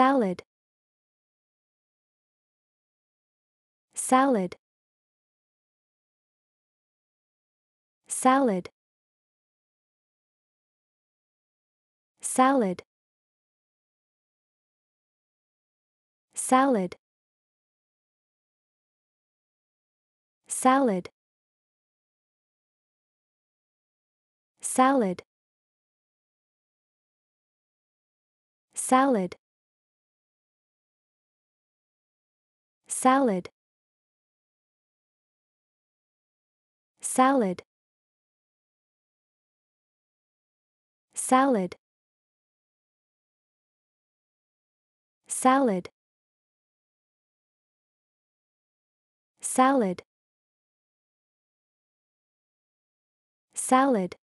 salad salad salad salad salad salad salad salad salad salad salad salad salad salad